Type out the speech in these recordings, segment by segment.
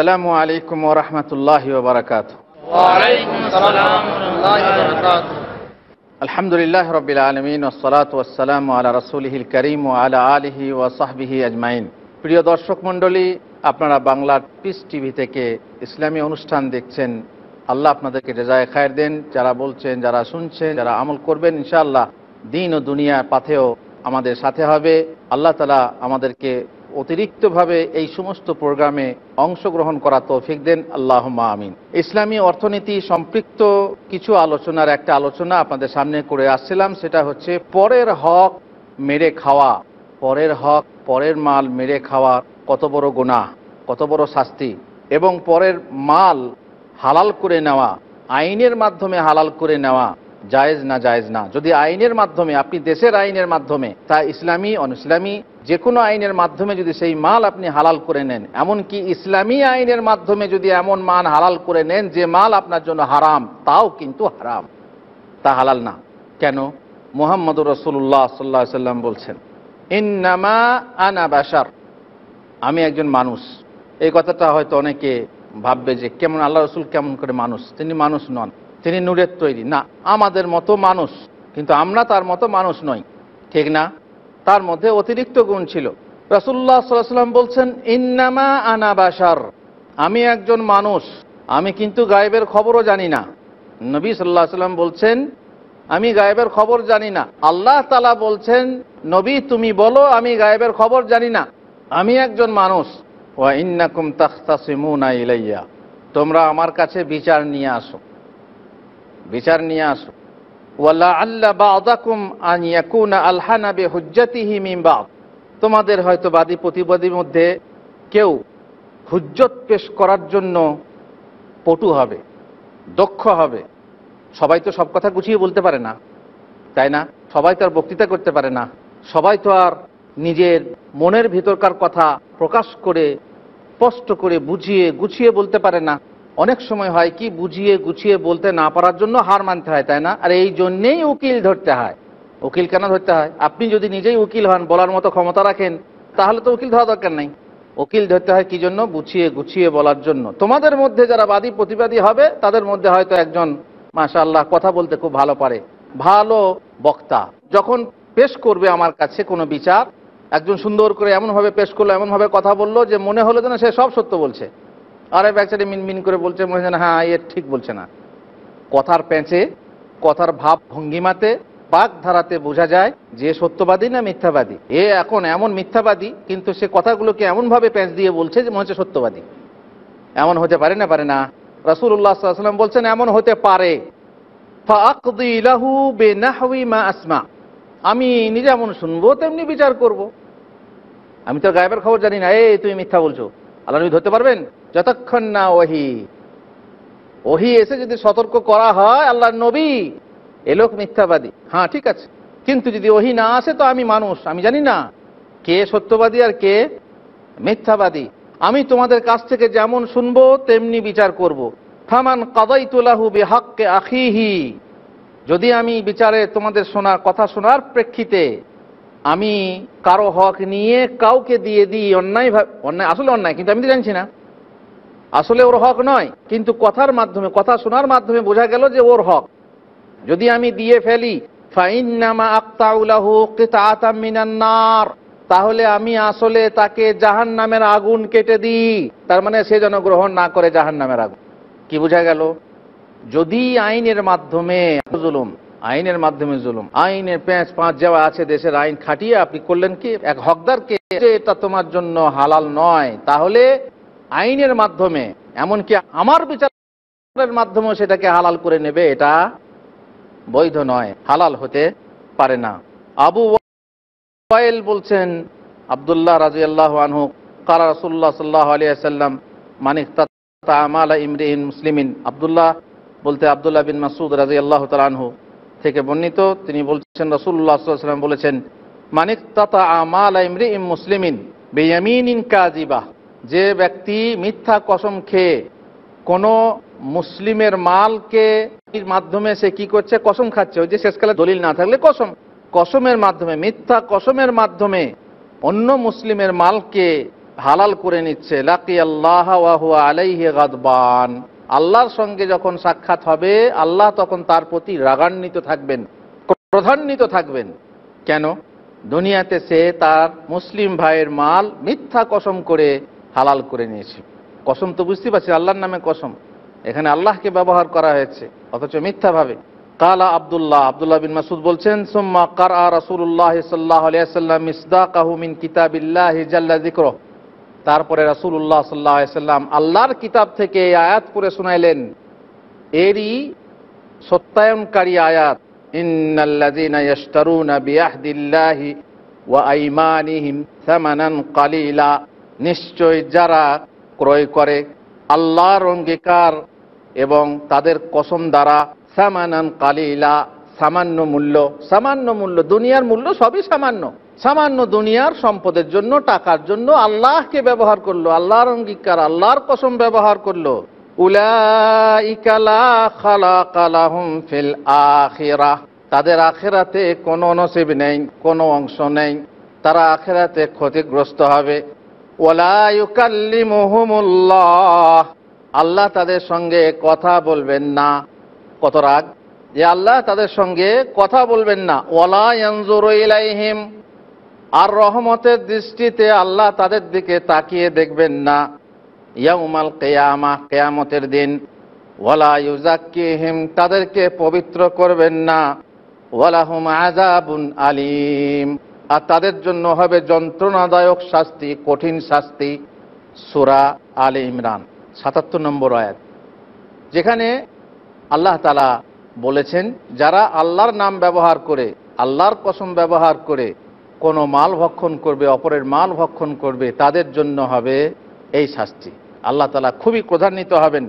আসসালামু আলাইকুম ওরহমতুল্লাহ বারকাত আলহামদুলিল্লাহ রবিল আলমিন ওসলাত ওসালাম আলা রসুলহিল করিম ও আলা আলহি ও সাহবিহি আজমাইন প্রিয় দর্শক মণ্ডলী আপনারা বাংলার পিস টিভি থেকে ইসলামী অনুষ্ঠান দেখছেন আল্লাহ আপনাদেরকে রেজায় খায়ের দেন যারা বলছেন যারা শুনছেন যারা আমল করবেন ইনশাআল্লাহ দিন ও দুনিয়ার পাথেও আমাদের সাথে হবে আল্লাহ তালা আমাদেরকে অতিরিক্তভাবে এই সমস্ত প্রোগ্রামে অংশগ্রহণ করা তৌফিক দেন আল্লাহ আমিন ইসলামী অর্থনীতি সম্পৃক্ত কিছু আলোচনার একটা আলোচনা আপনাদের সামনে করে আসছিলাম সেটা হচ্ছে পরের হক মেরে খাওয়া পরের হক পরের মাল মেরে খাওয়া কত বড় গোনা কত বড় শাস্তি এবং পরের মাল হালাল করে নেওয়া আইনের মাধ্যমে হালাল করে নেওয়া জায়েজ না জায়েজ না যদি আইনের মাধ্যমে আপনি দেশের আইনের মাধ্যমে তা ইসলামী অন ইসলামী যে কোনো আইনের মাধ্যমে যদি সেই মাল আপনি হালাল করে নেন এমনকি ইসলামী আইনের মাধ্যমে যদি এমন মান হালাল করে নেন যে মাল আপনার জন্য হারাম তাও কিন্তু হারাম তা হালাল না কেন মোহাম্মদ রসুল্লাহ সাল্লাহ সাল্লাম বলছেন ইন্নামা আনা বাসার আমি একজন মানুষ এই কথাটা হয়তো অনেকে ভাববে যে কেমন আল্লাহ রসুল কেমন করে মানুষ তিনি মানুষ নন তিনি নূরের তৈরি না আমাদের মতো মানুষ কিন্তু আমরা তার মতো মানুষ নই ঠিক না তার মধ্যে অতিরিক্ত গুণ ছিল রাসুল্লাহ সাল্লাম বলছেন ইন্নামা আনা বাসার আমি একজন মানুষ আমি কিন্তু গায়েবের খবরও জানি না নবী সাল্লাহ সাল্লাম বলছেন আমি গায়েবের খবর জানি না আল্লাহ তালা বলছেন নবী তুমি বলো আমি গায়েবের খবর জানি না আমি একজন মানুষ ওয়া ইন্নাকুম তাখতাসিমুনা ইলাইয়া তোমরা আমার কাছে বিচার নিয়ে আসো বিচার নিয়ে আসো বা তোমাদের হয়তো বাদী প্রতিবাদীর মধ্যে কেউ হুজ্জত পেশ করার জন্য পটু হবে দক্ষ হবে সবাই তো সব কথা গুছিয়ে বলতে পারে না তাই না সবাই তো আর বক্তৃতা করতে পারে না সবাই তো আর নিজের মনের ভিতরকার কথা প্রকাশ করে স্পষ্ট করে বুঝিয়ে গুছিয়ে বলতে পারে না অনেক সময় হয় কি বুঝিয়ে গুছিয়ে বলতে না পারার জন্য হার মানতে হয় তাই না আর এই জন্যেই উকিল ধরতে হয় উকিল কেন ধরতে হয় আপনি যদি নিজেই উকিল হন বলার মতো ক্ষমতা রাখেন তাহলে তো উকিল ধরা দরকার নেই উকিল ধরতে হয় কি জন্য বুঝিয়ে গুছিয়ে বলার জন্য তোমাদের মধ্যে যারা বাদী প্রতিবাদী হবে তাদের মধ্যে হয়তো একজন মাশাল্লাহ কথা বলতে খুব ভালো পারে ভালো বক্তা যখন পেশ করবে আমার কাছে কোনো বিচার একজন সুন্দর করে এমনভাবে পেশ করলো এমনভাবে কথা বললো যে মনে হলো যেন সে সব সত্য বলছে আর এক মিন মিনমিন করে বলছে মনে হচ্ছে হ্যাঁ এ ঠিক বলছে না কথার প্যাঁচে কথার ভাব ভঙ্গিমাতে বাক ধারাতে বোঝা যায় যে সত্যবাদী না মিথ্যাবাদী এ এখন এমন মিথ্যাবাদী কিন্তু সে কথাগুলোকে এমনভাবে প্যাঁচ দিয়ে বলছে যে মনে হচ্ছে সত্যবাদী এমন হতে পারে না পারে না রাসুল্লাহ সাল্লাম বলছেন এমন হতে পারে আসমা আমি নিজে এমন শুনবো তেমনি বিচার করব। আমি তো গায়েবের খবর জানি না এই তুমি মিথ্যা বলছো আল্লাহ নবী ধরতে পারবেন যতক্ষণ না ওহি ওহি এসে যদি সতর্ক করা হয় আল্লাহ নবী এ লোক মিথ্যাবাদী হ্যাঁ ঠিক আছে কিন্তু যদি ওহি না আসে তো আমি মানুষ আমি জানি না কে সত্যবাদী আর কে মিথ্যাবাদী আমি তোমাদের কাছ থেকে যেমন শুনবো তেমনি বিচার করব। থামান কাদাই তোলাহু বেহাক্কে আখিহি যদি আমি বিচারে তোমাদের শোনার কথা শোনার প্রেক্ষিতে আমি কারো হক নিয়ে কাউকে দিয়ে দিই অন্যায় ভাবে অন্যায় আসলে অন্যায় কিন্তু আমি তো জানছি না আসলে ওর হক নয় কিন্তু কথার মাধ্যমে কথা শোনার মাধ্যমে বোঝা গেল যে ওর হক যদি আমি দিয়ে ফেলি তাহলে আমি আসলে তাকে জাহান নামের আগুন কেটে দিই তার মানে সে যেন গ্রহণ না করে জাহান নামের আগুন কি বোঝা গেল যদি আইনের মাধ্যমে আইনের মাধ্যমে জুলুম আইনের প্যাঁচ পাঁচ যাওয়া আছে দেশের আইন খাটিয়ে আপনি করলেন কি এক হকদারকে এটা তোমার জন্য হালাল নয় তাহলে আইনের মাধ্যমে এমনকি আমার বিচারের মাধ্যমেও সেটাকে হালাল করে নেবে এটা বৈধ নয় হালাল হতে পারে না আবু ওয়াইল বলছেন আবদুল্লাহ রাজি আল্লাহ আনহু কারা রাসুল্লাহ সাল্লাহ আলিয়াল্লাম মানিক তামালা ইমরিন মুসলিমিন আবদুল্লাহ বলতে আবদুল্লাহ বিন মাসুদ রাজি আল্লাহ তালানহু থেকে বর্ণিত তিনি বলছেন রসুল্লাহাম বলেছেন মানিক তাতা আমাল ইমরি ইম মুসলিমিন বেয়ামিন ইন কাজিবা যে ব্যক্তি মিথ্যা কসম খেয়ে কোন মুসলিমের মালকে মাধ্যমে সে কি করছে কসম খাচ্ছে ওই যে শেষকালে দলিল না থাকলে কসম কসমের মাধ্যমে মিথ্যা কসমের মাধ্যমে অন্য মুসলিমের মালকে হালাল করে নিচ্ছে লাকি আল্লাহ আলাইহে গাদবান আল্লাহর সঙ্গে যখন সাক্ষাৎ হবে আল্লাহ তখন তার প্রতি রাগান্বিত থাকবেন প্রধান্বিত থাকবেন কেন দুনিয়াতে সে তার মুসলিম ভাইয়ের মাল মিথ্যা কসম করে হালাল করে নিয়েছে কসম তো বুঝতে পারছি আল্লাহর নামে কসম এখানে আল্লাহকে ব্যবহার করা হয়েছে অথচ মিথ্যাভাবে কালা আবদুল্লাহ আবদুল্লাহ বিন মাসুদ বলছেন সোম্মা কার আ রসুল্লাহ সাল্লাহ আলিয়া সাল্লাম ইসদা কাহুমিন কিতাবিল্লাহ হিজাল্লা জিক্র তারপরে রাসুল্লাহ সাল্লাম আল্লাহর কিতাব থেকে এই আয়াত করে শোনাইলেন এরই সত্যায়নকারী আয়াত নিশ্চয় যারা ক্রয় করে আল্লাহর অঙ্গীকার এবং তাদের কসম দ্বারা সামানান কালিলা সামান্য মূল্য সামান্য মূল্য দুনিয়ার মূল্য সবই সামান্য সামান্য দুনিয়ার সম্পদের জন্য টাকার জন্য আল্লাহকে ব্যবহার করলো আল্লাহর অঙ্গীকার আল্লাহর কসম ব্যবহার করলো ফিল আখেরা তাদের আখেরাতে কোনো নসিব নেই কোনো অংশ নেই তারা আখেরাতে ক্ষতিগ্রস্ত হবে ওলাইকাল্লিমুহুমুল্লাহ আল্লাহ তাদের সঙ্গে কথা বলবেন না কত রাগ যে আল্লাহ তাদের সঙ্গে কথা বলবেন না ওলা ইলাইহিম আর রহমতের দৃষ্টিতে আল্লাহ তাদের দিকে তাকিয়ে দেখবেন না ইয়ামাল কেয়ামা কেয়ামতের দিন ওয়ালা ইউজাক্কিহিম তাদেরকে পবিত্র করবেন না ওয়ালাহুম আজাবুন আলিম আর তাদের জন্য হবে যন্ত্রণাদায়ক শাস্তি কঠিন শাস্তি সুরা আলী ইমরান সাতাত্তর নম্বর আয়াত যেখানে আল্লাহ তালা বলেছেন যারা আল্লাহর নাম ব্যবহার করে আল্লাহর কসম ব্যবহার করে কোন মাল ভক্ষণ করবে অপরের মাল ভক্ষণ করবে তাদের জন্য হবে এই শাস্তি আল্লাহ তালা খুবই ক্রধান্বিত হবেন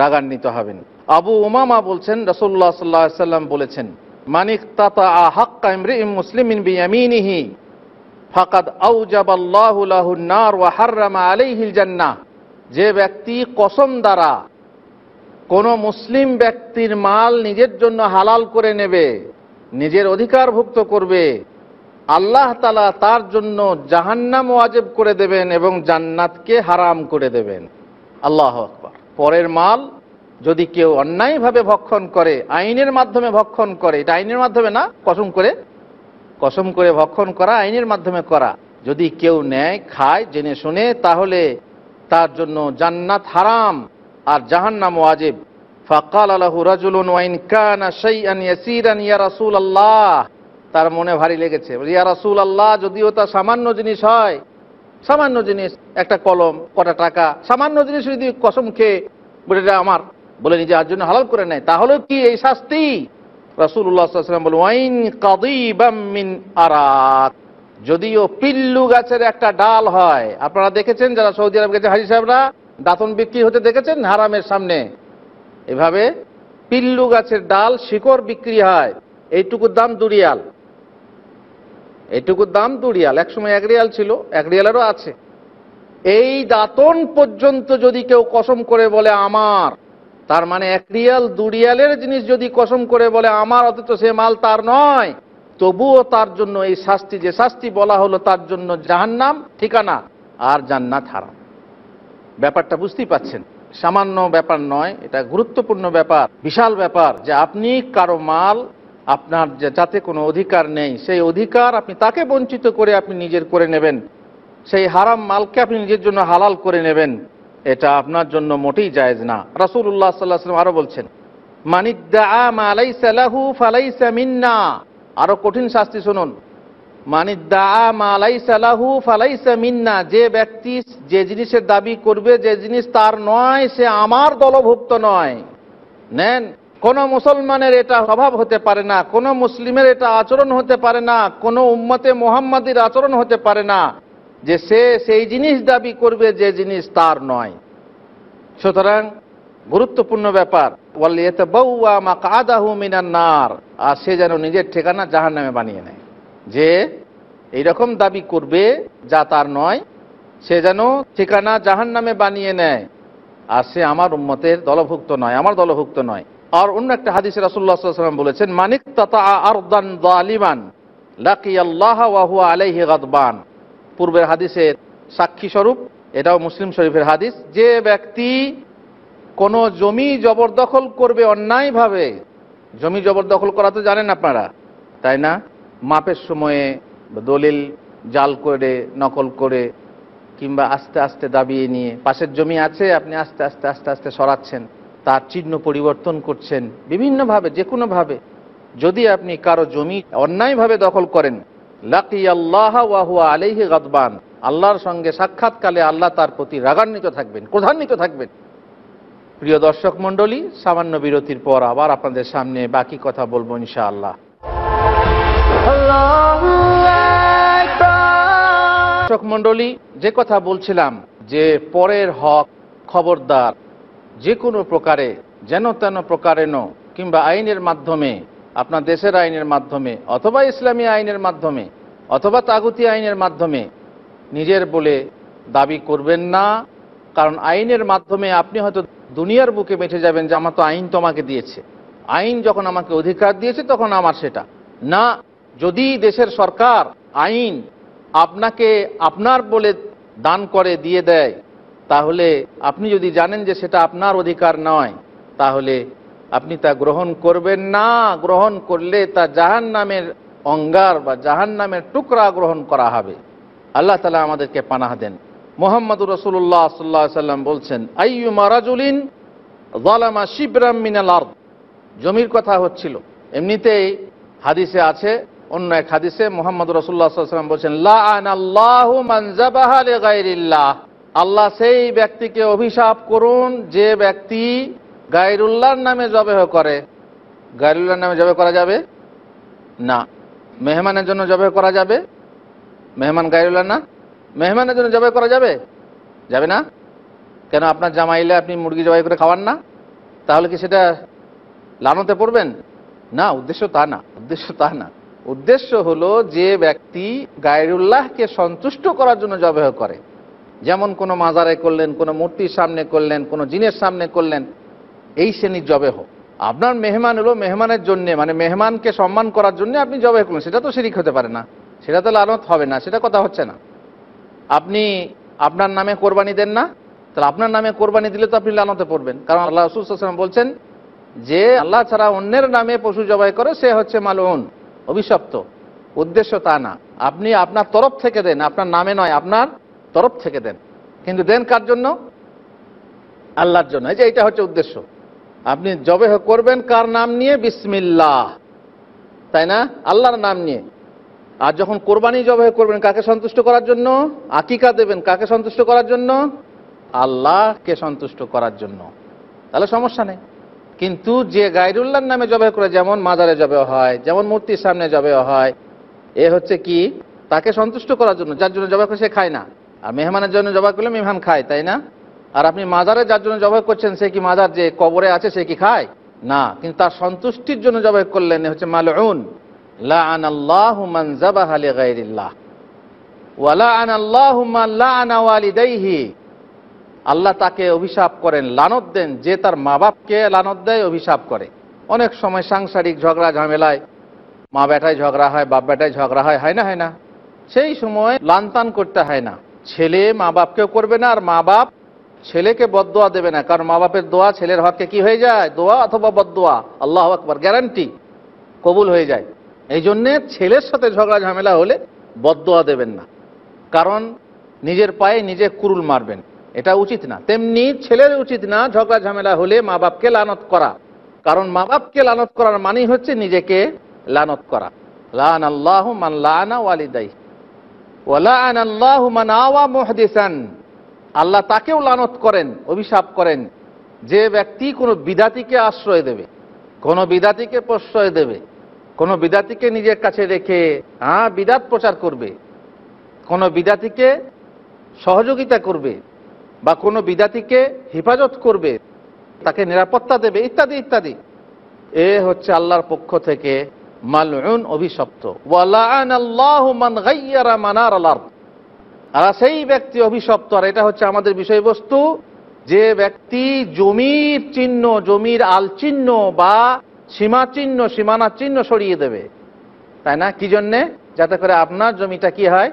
রাগান্বিত হবেন আবু উমামা বলছেন রসুল্লাহ সাল্লা সাল্লাম বলেছেন মানিক তাতা হাক্কা ইমরি মুসলিম বিয়ামিনিহি ফাকাদ আউজাবাল্লাহুল্নার ওয়া হার্রামা আলাইহিল জান্নাহ যে ব্যক্তি কসম দ্বারা কোনো মুসলিম ব্যক্তির মাল নিজের জন্য হালাল করে নেবে নিজের অধিকারভুক্ত করবে আল্লাহ তালা তার জন্য জাহান্নাম ওয়াজেব করে দেবেন এবং জান্নাতকে হারাম করে দেবেন আল্লাহ আকবর পরের মাল যদি কেউ অন্যায়ভাবে ভক্ষণ করে আইনের মাধ্যমে ভক্ষণ করে এটা আইনের মাধ্যমে না কসম করে কসম করে ভক্ষণ করা আইনের মাধ্যমে করা যদি কেউ নেয় খায় জেনে শুনে তাহলে তার জন্য জান্নাত হারাম আর জাহান্নাম ওয়াজেব ফাকাল আলাহু রাজুলুন ওয়াইন কানা শাইআন ইয়াসীরান ইয়া আল্লাহ তার মনে ভারী লেগেছে ইয়া রাসুল আল্লাহ যদিও তা সামান্য জিনিস হয় সামান্য জিনিস একটা কলম কটা টাকা সামান্য জিনিস যদি কসম খেয়ে বলে আমার বলে নিজে আর জন্য হালাল করে নেয় তাহলে কি এই শাস্তি রাসুল্লাহাম বল ওয়াইন কাদিবামিন আরাত যদিও পিল্লু গাছের একটা ডাল হয় আপনারা দেখেছেন যারা সৌদি আরব গেছে হাজি সাহেবরা দাঁতন বিক্রি হতে দেখেছেন হারামের সামনে এভাবে পিল্লু গাছের ডাল শিকড় বিক্রি হয় এইটুকুর দাম দুরিয়াল এটুকু দাম দু রিয়াল একসময় এক রিয়াল ছিল এক রিয়ালেরও আছে এই দাতন পর্যন্ত যদি কেউ কসম করে বলে আমার তার মানে এক রিয়াল দু রিয়ালের জিনিস যদি কসম করে বলে আমার অথচ সে মাল তার নয় তবুও তার জন্য এই শাস্তি যে শাস্তি বলা হলো তার জন্য জাহান্নাম ঠিকানা আর জান্নাত হারাম ব্যাপারটা বুঝতেই পাচ্ছেন সামান্য ব্যাপার নয় এটা গুরুত্বপূর্ণ ব্যাপার বিশাল ব্যাপার যে আপনি কারো মাল আপনার যাতে কোনো অধিকার নেই সেই অধিকার আপনি তাকে বঞ্চিত করে আপনি নিজের করে নেবেন সেই হারাম মালকে আপনি নিজের জন্য হালাল করে নেবেন এটা আপনার জন্য মোটেই জায়েজ না রাসুল্লাহ সাল্লাহাম আরও বলছেন মিন্না আরো কঠিন শাস্তি শুনুন মিন্না যে ব্যক্তি যে জিনিসের দাবি করবে যে জিনিস তার নয় সে আমার দলভুক্ত নয় নেন কোনো মুসলমানের এটা স্বভাব হতে পারে না কোনো মুসলিমের এটা আচরণ হতে পারে না কোনো উম্মতে মোহাম্মদীর আচরণ হতে পারে না যে সে সেই জিনিস দাবি করবে যে জিনিস তার নয় সুতরাং গুরুত্বপূর্ণ ব্যাপার বউ নার আর সে যেন নিজের ঠিকানা জাহান নামে বানিয়ে নেয় যে এইরকম দাবি করবে যা তার নয় সে যেন ঠিকানা জাহান নামে বানিয়ে নেয় আর সে আমার উম্মতের দলভুক্ত নয় আমার দলভুক্ত নয় আর অন্য একটা হাদিস রাসুল্লাহ সাল্লাম বলেছেন মানিক তাতা আরদান লাকি আল্লাহ ওয়াহুয়া পূর্বের হাদিসের সাক্ষী স্বরূপ এটাও মুসলিম শরীফের হাদিস যে ব্যক্তি কোনো জমি জবরদখল করবে অন্যায়ভাবে জমি জবরদখল করা তো জানেন আপনারা তাই না মাপের সময়ে দলিল জাল করে নকল করে কিংবা আস্তে আস্তে দাবিয়ে নিয়ে পাশের জমি আছে আপনি আস্তে আস্তে আস্তে আস্তে সরাচ্ছেন তার চিহ্ন পরিবর্তন করছেন বিভিন্নভাবে যে কোনোভাবে যদি আপনি কারো জমি অন্যায়ভাবে দখল করেন লাকি আল্লাহ ওয়াহুয়া আলিহি গদবান আল্লাহর সঙ্গে সাক্ষাৎকালে আল্লাহ তার প্রতি রাগান্বিত থাকবেন ক্রধান্বিত থাকবেন প্রিয় দর্শক মন্ডলী সামান্য বিরতির পর আবার আপনাদের সামনে বাকি কথা বলবো আল্লাহ দর্শক মন্ডলী যে কথা বলছিলাম যে পরের হক খবরদার যে কোনো প্রকারে যেন তেন প্রকারেন কিংবা আইনের মাধ্যমে আপনার দেশের আইনের মাধ্যমে অথবা ইসলামী আইনের মাধ্যমে অথবা তাগুতি আইনের মাধ্যমে নিজের বলে দাবি করবেন না কারণ আইনের মাধ্যমে আপনি হয়তো দুনিয়ার বুকে বেঁচে যাবেন যে আমার তো আইন তোমাকে দিয়েছে আইন যখন আমাকে অধিকার দিয়েছে তখন আমার সেটা না যদি দেশের সরকার আইন আপনাকে আপনার বলে দান করে দিয়ে দেয় তাহলে আপনি যদি জানেন যে সেটা আপনার অধিকার নয় তাহলে আপনি তা গ্রহণ করবেন না গ্রহণ করলে তা জাহান নামের অঙ্গার বা জাহান নামের টুকরা গ্রহণ করা হবে আল্লাহ তালা আমাদেরকে পানাহ দেন মোহাম্মদ রসুল্লাহ সাল্লা সাল্লাম বলছেন আইয়ু মারাজুলিন জলামা শিবরাম মিনাল আর্দ জমির কথা হচ্ছিল এমনিতেই হাদিসে আছে অন্য এক হাদিসে মোহাম্মদ রসুল্লাহ সাল্লাম বলছেন লা আন আল্লাহ লিগাইরিল্লাহ আল্লাহ সেই ব্যক্তিকে অভিশাপ করুন যে ব্যক্তি গায়রুল্লাহর নামে জবেহ করে গায়রুল্লাহর নামে জবে করা যাবে না মেহমানের জন্য জবে করা যাবে মেহমান গায়রুল্লাহ না মেহমানের জন্য জবে করা যাবে যাবে না কেন আপনার জামাইলে আপনি মুরগি জবাই করে খাওয়ান না তাহলে কি সেটা লানোতে পড়বেন না উদ্দেশ্য তা না উদ্দেশ্য তা না উদ্দেশ্য হলো যে ব্যক্তি গায়রুল্লাহকে সন্তুষ্ট করার জন্য জবেহ করে যেমন কোনো মাজারে করলেন কোনো মূর্তির সামনে করলেন কোনো জিনের সামনে করলেন এই শ্রেণীর জবে হোক আপনার মেহমান হলো মেহমানের জন্যে মানে মেহমানকে সম্মান করার জন্য আপনি জবে করলেন সেটা তো শিরিক হতে পারে না সেটা তো লালত হবে না সেটা কথা হচ্ছে না আপনি আপনার নামে কোরবানি দেন না তাহলে আপনার নামে কোরবানি দিলে তো আপনি লালতে পড়বেন কারণ আল্লাহ রসুলাম বলছেন যে আল্লাহ ছাড়া অন্যের নামে পশু জবাই করে সে হচ্ছে মালুন অভিশপ্ত উদ্দেশ্য তা না আপনি আপনার তরফ থেকে দেন আপনার নামে নয় আপনার তরফ থেকে দেন কিন্তু দেন কার জন্য আল্লাহর জন্য এই যে এটা হচ্ছে উদ্দেশ্য আপনি জবে করবেন কার নাম নিয়ে বিসমিল্লাহ তাই না আল্লাহর নাম নিয়ে আর যখন কোরবানি জবে করবেন কাকে সন্তুষ্ট করার জন্য আকিকা দেবেন কাকে সন্তুষ্ট করার জন্য আল্লাহকে সন্তুষ্ট করার জন্য তাহলে সমস্যা নেই কিন্তু যে গাইরুল্লাহর নামে জবে করে যেমন মাজারে জবে হয় যেমন মূর্তির সামনে জবে হয় এ হচ্ছে কি তাকে সন্তুষ্ট করার জন্য যার জন্য জবে করে সে খায় না আর মেহমানের জন্য জবাই করলে মেহমান খায় তাই না আর আপনি মাজারে যার জন্য জবাই করছেন সে কি মাজার যে কবরে আছে সে কি খায় না কিন্তু তার সন্তুষ্টির জন্য জবাই করলেন হচ্ছে মালুন আল্লাহ তাকে অভিশাপ করেন লানত দেন যে তার মা বাপকে লানত দেয় অভিশাপ করে অনেক সময় সাংসারিক ঝগড়া ঝামেলায় মা বেটায় ঝগড়া হয় বাপ বেটায় ঝগড়া হয় হয় না হয় না সেই সময় লানতান করতে হয় না ছেলে মা বাপকেও করবে না আর মা বাপ ছেলেকে বদোয়া দেবে না কারণ মা বাপের দোয়া ছেলের হককে কি হয়ে যায় দোয়া অথবা বদোয়া আল্লাহ আকবর গ্যারান্টি কবুল হয়ে যায় এই জন্যে ছেলের সাথে ঝগড়া ঝামেলা হলে বদোয়া দেবেন না কারণ নিজের পায়ে নিজে কুরুল মারবেন এটা উচিত না তেমনি ছেলের উচিত না ঝগড়া ঝামেলা হলে মা বাপকে লানত করা কারণ মা বাপকে লানত করার মানেই হচ্ছে নিজেকে লানত করা লান আল্লাহ মান লানা ওয়ালিদাই আল্লাহ তাকেও লানত করেন অভিশাপ করেন যে ব্যক্তি কোনো বিদাতিকে আশ্রয় দেবে কোনো বিদাতিকে প্রশ্রয় দেবে কোনো বিদাতিকে নিজের কাছে রেখে হ্যাঁ বিদাত প্রচার করবে কোনো বিদাতিকে সহযোগিতা করবে বা কোনো বিদাতিকে হেফাজত করবে তাকে নিরাপত্তা দেবে ইত্যাদি ইত্যাদি এ হচ্ছে আল্লাহর পক্ষ থেকে মালউন অভিশপ্ত আর সেই ব্যক্তি অভিশপ্ত আর এটা হচ্ছে আমাদের বিষয়বস্তু যে ব্যক্তি জমির চিহ্ন জমির আলচিহ্ন বা সীমা চিহ্ন সীমানা চিহ্ন সরিয়ে দেবে তাই না কি জন্যে যাতে করে আপনার জমিটা কি হয়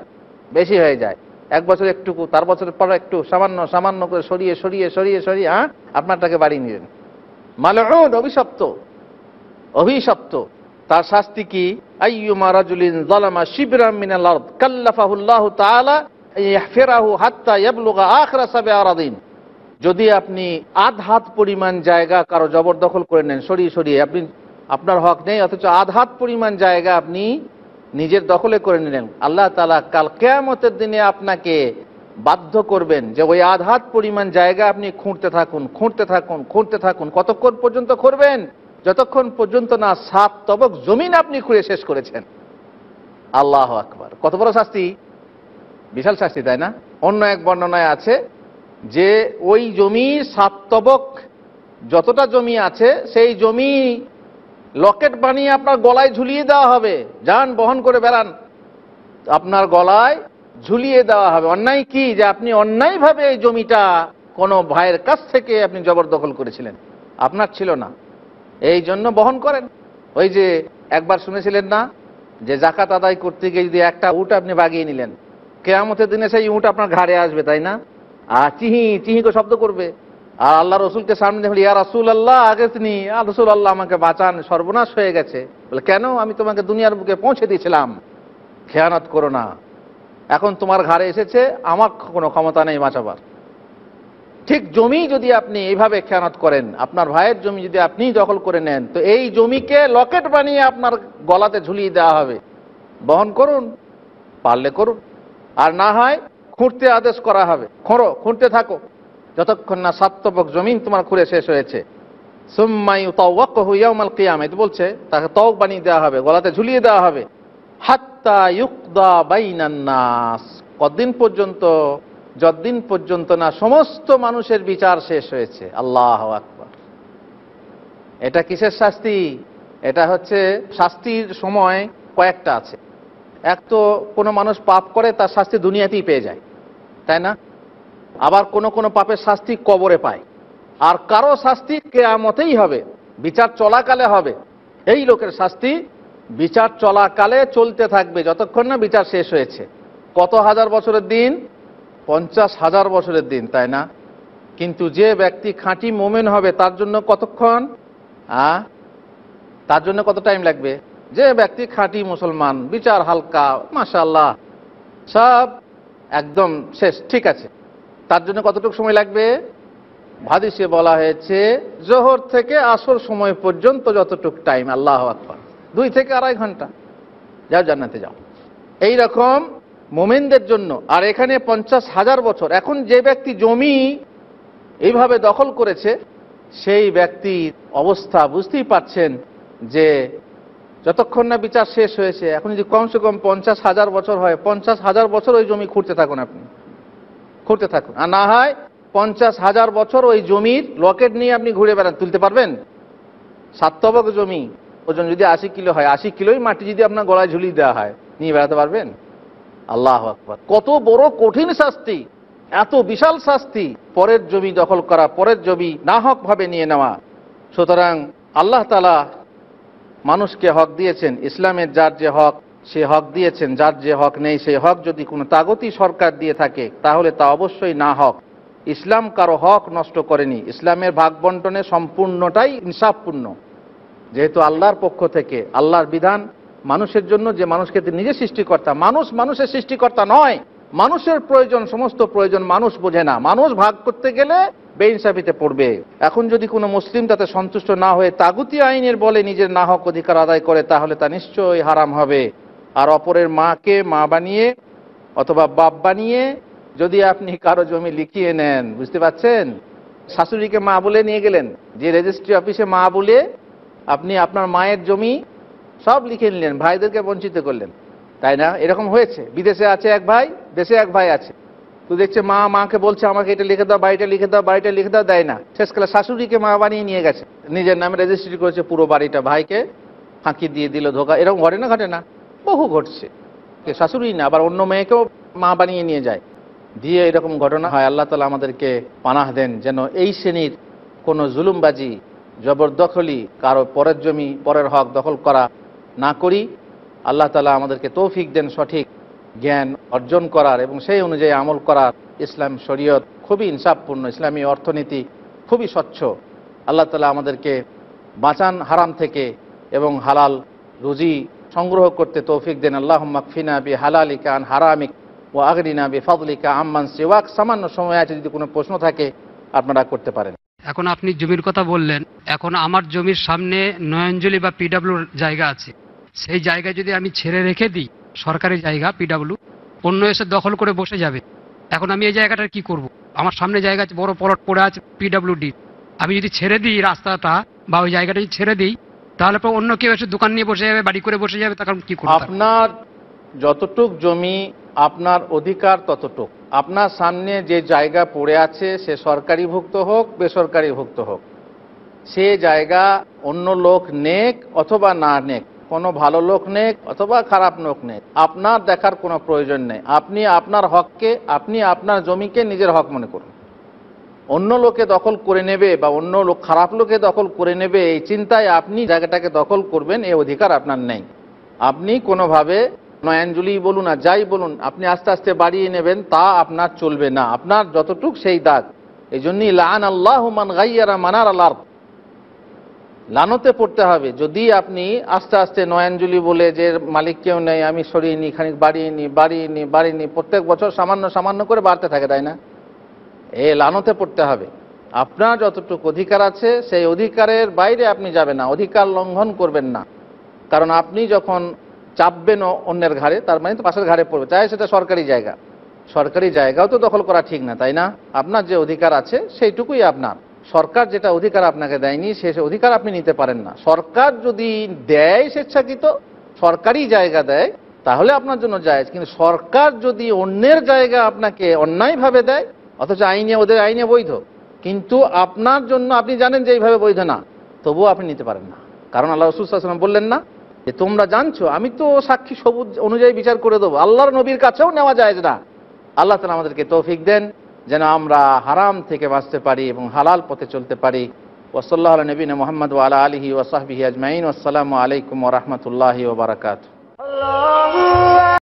বেশি হয়ে যায় এক বছর একটুকু তার বছরের পর একটু সামান্য সামান্য করে সরিয়ে সরিয়ে সরিয়ে সরিয়ে হ্যাঁ আপনারটাকে বাড়িয়ে নিলেন মালউন অভিশপ্ত অভিশপ্ত তার শাস্তি কি শিবরাম যদি আপনি আধ হাত পরিমাণ জায়গা কারো জবরদখল করে নেন সরিয়ে সরিয়ে আপনি আপনার হক নেই অথচ আধ হাত পরিমাণ জায়গা আপনি নিজের দখলে করে নিলেন আল্লাহ তালা কাল কেয়ামতের দিনে আপনাকে বাধ্য করবেন যে ওই আধ হাত পরিমাণ জায়গা আপনি খুঁড়তে থাকুন খুঁড়তে থাকুন খুঁড়তে থাকুন কতক্ষণ পর্যন্ত খুঁড়বেন যতক্ষণ পর্যন্ত না সাত তবক জমিন আপনি খুঁড়ে শেষ করেছেন আল্লাহ আকবার কত বড় শাস্তি বিশাল শাস্তি তাই না অন্য এক বর্ণনায় আছে যে ওই জমি সাত তবক যতটা জমি আছে সেই জমি লকেট বানিয়ে আপনার গলায় ঝুলিয়ে দেওয়া হবে যান বহন করে বেড়ান আপনার গলায় ঝুলিয়ে দেওয়া হবে অন্যায় কি যে আপনি অন্যায়ভাবে এই জমিটা কোনো ভাইয়ের কাছ থেকে আপনি জবরদখল করেছিলেন আপনার ছিল না এই জন্য বহন করেন ওই যে একবার শুনেছিলেন না যে জাকাত আদায় করতে গিয়ে যদি একটা উট আপনি বাগিয়ে নিলেন কেয়ামতের দিনে সেই উট আপনার ঘাড়ে আসবে তাই না আর চিহি চিহি করে শব্দ করবে আর আল্লাহ রসুলকে সামনে দেখলি ইয়া রসুল আল্লাহ আগে তিনি রসুল আল্লাহ আমাকে বাঁচান সর্বনাশ হয়ে গেছে বলে কেন আমি তোমাকে দুনিয়ার বুকে পৌঁছে দিয়েছিলাম খেয়ানত করো না এখন তোমার ঘাড়ে এসেছে আমার কোনো ক্ষমতা নেই বাঁচাবার ঠিক জমি যদি আপনি এইভাবে খেয়ানত করেন আপনার ভাইয়ের জমি যদি আপনি দখল করে নেন তো এই জমিকে লকেট বানিয়ে আপনার গলাতে ঝুলিয়ে দেওয়া হবে বহন করুন পারলে করুন আর না হয় খুঁড়তে আদেশ করা হবে খোঁড়ো খুঁড়তে থাকো যতক্ষণ না সাত্তবক জমিন তোমার খুঁড়ে শেষ হয়েছে সুম্মাই তাওয়াকুমাল কিয়ামত বলছে তাকে তক বানিয়ে দেওয়া হবে গলাতে ঝুলিয়ে দেওয়া হবে হাত্তা ইউকদা বাইনান্নাস কদিন পর্যন্ত যতদিন পর্যন্ত না সমস্ত মানুষের বিচার শেষ হয়েছে আল্লাহ আকবর এটা কিসের শাস্তি এটা হচ্ছে শাস্তির সময় কয়েকটা আছে এক তো কোনো মানুষ পাপ করে তার শাস্তি দুনিয়াতেই পেয়ে যায় তাই না আবার কোনো কোনো পাপের শাস্তি কবরে পায় আর কারো শাস্তি কেয়ামতেই হবে বিচার চলাকালে হবে এই লোকের শাস্তি বিচার চলাকালে চলতে থাকবে যতক্ষণ না বিচার শেষ হয়েছে কত হাজার বছরের দিন পঞ্চাশ হাজার বছরের দিন তাই না কিন্তু যে ব্যক্তি খাঁটি মোমেন হবে তার জন্য কতক্ষণ আ তার জন্য কত টাইম লাগবে যে ব্যক্তি খাঁটি মুসলমান বিচার হালকা মাসাল্লাহ সব একদম শেষ ঠিক আছে তার জন্য কতটুকু সময় লাগবে ভাদিসে বলা হয়েছে জোহর থেকে আসর সময় পর্যন্ত যতটুক টাইম আল্লাহ আকবর দুই থেকে আড়াই ঘন্টা যাও জান্নাতে যাও এই রকম মোমেনদের জন্য আর এখানে পঞ্চাশ হাজার বছর এখন যে ব্যক্তি জমি এইভাবে দখল করেছে সেই ব্যক্তির অবস্থা বুঝতেই পাচ্ছেন যে যতক্ষণ না বিচার শেষ হয়েছে এখন যদি কমসে কম পঞ্চাশ হাজার বছর হয় পঞ্চাশ হাজার বছর ওই জমি খুঁড়তে থাকুন আপনি খুঁড়তে থাকুন আর না হয় পঞ্চাশ হাজার বছর ওই জমির লকেট নিয়ে আপনি ঘুরে বেড়ান তুলতে পারবেন সাতবক জমি ওজন যদি আশি কিলো হয় আশি কিলোই মাটি যদি আপনার গলায় ঝুলিয়ে দেওয়া হয় নিয়ে বেড়াতে পারবেন আল্লাহ আকবর কত বড় কঠিন শাস্তি এত বিশাল শাস্তি পরের জমি দখল করা পরের জমি না হকভাবে নিয়ে নেওয়া সুতরাং আল্লাহ তালা মানুষকে হক দিয়েছেন ইসলামের যার যে হক সে হক দিয়েছেন যার যে হক নেই সেই হক যদি কোনো তাগতি সরকার দিয়ে থাকে তাহলে তা অবশ্যই না হক ইসলাম কারো হক নষ্ট করেনি ইসলামের ভাগ বন্টনে সম্পূর্ণটাই ইনসাফপূর্ণ যেহেতু আল্লাহর পক্ষ থেকে আল্লাহর বিধান মানুষের জন্য যে মানুষকে নিজে সৃষ্টিকর্তা মানুষ মানুষের সৃষ্টিকর্তা নয় মানুষের প্রয়োজন সমস্ত প্রয়োজন মানুষ বোঝে না মানুষ ভাগ করতে গেলে বেইনসাফিতে পড়বে এখন যদি কোনো মুসলিম তাতে সন্তুষ্ট না হয়ে তাগুতি আইনের বলে নিজের না হক অধিকার আদায় করে তাহলে তা নিশ্চয়ই হারাম হবে আর অপরের মাকে মা বানিয়ে অথবা বাপ বানিয়ে যদি আপনি কারো জমি লিখিয়ে নেন বুঝতে পাচ্ছেন শাশুড়িকে মা বলে নিয়ে গেলেন যে রেজিস্ট্রি অফিসে মা বলে আপনি আপনার মায়ের জমি সব লিখে নিলেন ভাইদেরকে বঞ্চিত করলেন তাই না এরকম হয়েছে বিদেশে আছে এক ভাই দেশে এক ভাই আছে তো দেখছে মা মাকে বলছে আমাকে এটা লিখে দাও বাড়িটা লিখে দাও বাড়িটা লিখে দাও দেয় না শেষকালে শাশুড়িকে মা বানিয়ে নিয়ে গেছে নিজের নামে রেজিস্ট্রি করেছে পুরো বাড়িটা ভাইকে ফাঁকি দিয়ে দিল ধোকা এরকম ঘটে না ঘটে না বহু ঘটছে শাশুড়ি না আবার অন্য মেয়েকেও মা বানিয়ে নিয়ে যায় দিয়ে এরকম ঘটনা হয় আল্লাহ তালা আমাদেরকে পানাহ দেন যেন এই শ্রেণীর কোনো জুলুমবাজি জবরদখলি কারো পরের জমি পরের হক দখল করা না করি আল্লাহ তালা আমাদেরকে তৌফিক দেন সঠিক জ্ঞান অর্জন করার এবং সেই অনুযায়ী আমল করার ইসলাম শরীয়ত খুবই ইনসাফপূর্ণ ইসলামী অর্থনীতি খুবই স্বচ্ছ আল্লাহ তালা আমাদেরকে বাঁচান হারাম থেকে এবং হালাল রুজি সংগ্রহ করতে তৌফিক দেন আল্লাহ মাকফিনা বি হালালিকা হারামিক ও আগরিনা বি ফাদলিকা আম্মান সেওয়াক সামান্য সময় আছে যদি কোনো প্রশ্ন থাকে আপনারা করতে পারেন এখন আপনি জমির কথা বললেন এখন আমার জমির সামনে নয়নজলি বা পিডাব্লিউর জায়গা আছে সেই জায়গা যদি আমি ছেড়ে রেখে দিই সরকারি জায়গা পিডাব্লিউ অন্য এসে দখল করে বসে যাবে এখন আমি এই জায়গাটার কি করব। আমার সামনে জায়গা আছে বড় পলট পড়ে আছে পিডাব্লিউডি আমি যদি ছেড়ে দিই রাস্তাটা বা ওই জায়গাটা যদি ছেড়ে দিই তাহলে পর অন্য কেউ এসে দোকান নিয়ে বসে যাবে বাড়ি করে বসে যাবে তখন কি করব আপনার যতটুক জমি আপনার অধিকার ততটুক আপনার সামনে যে জায়গা পড়ে আছে সে সরকারি ভুক্ত হোক বেসরকারি ভুক্ত হোক সে জায়গা অন্য লোক নেক অথবা না নেক কোনো ভালো লোক নেই অথবা খারাপ লোক নেই আপনার দেখার কোনো প্রয়োজন নেই আপনি আপনার হককে আপনি আপনার জমিকে নিজের হক মনে করুন অন্য লোকে দখল করে নেবে বা অন্য লোক খারাপ লোকে দখল করে নেবে এই চিন্তায় আপনি জায়গাটাকে দখল করবেন এই অধিকার আপনার নেই আপনি কোনোভাবে নয়াঞ্জলি বলুন আর যাই বলুন আপনি আস্তে আস্তে বাড়িয়ে নেবেন তা আপনার চলবে না আপনার যতটুক সেই দাগ এই জন্যই লান আল্লাহ মান গাইয়ারা মানার আল্লাহ লানতে পড়তে হবে যদি আপনি আস্তে আস্তে নয়াঞ্জলি বলে যে মালিক কেউ নেই আমি সরিয়ে নিই খানিক বাড়িয়ে নিই বাড়িয়ে নিই বাড়িয়ে নিই প্রত্যেক বছর সামান্য সামান্য করে বাড়তে থাকে তাই না এ লানতে পড়তে হবে আপনার যতটুকু অধিকার আছে সেই অধিকারের বাইরে আপনি যাবেন না অধিকার লঙ্ঘন করবেন না কারণ আপনি যখন চাপবেন অন্যের ঘাড়ে তার মানে তো পাশের ঘাড়ে পড়বে চাই সেটা সরকারি জায়গা সরকারি জায়গাও তো দখল করা ঠিক না তাই না আপনার যে অধিকার আছে সেইটুকুই আপনার সরকার যেটা অধিকার আপনাকে দেয়নি সে অধিকার আপনি নিতে পারেন না সরকার যদি দেয় স্বেচ্ছাকৃত সরকারি জায়গা দেয় তাহলে আপনার জন্য যায় কিন্তু সরকার যদি অন্যের জায়গা আপনাকে অন্যায়ভাবে দেয় অথচ আইনে ওদের আইনে বৈধ কিন্তু আপনার জন্য আপনি জানেন যে এইভাবে বৈধ না তবুও আপনি নিতে পারেন না কারণ আল্লাহ রসুলাম বললেন না যে তোমরা জানছো আমি তো সাক্ষী সবুজ অনুযায়ী বিচার করে দেবো আল্লাহর নবীর কাছেও নেওয়া যায় না আল্লাহ তালা আমাদেরকে তৌফিক দেন যেন আমরা হারাম থেকে বাঁচতে পারি এবং হালাল পথে চলতে পারি ওসল্লাহ নবীন মোহাম্মদ ওয়ালা আলহি ওসাহবিহি আজমাইন আসসালামু আলাইকুম ওরহমতুল্লাহি ওবরাকাতু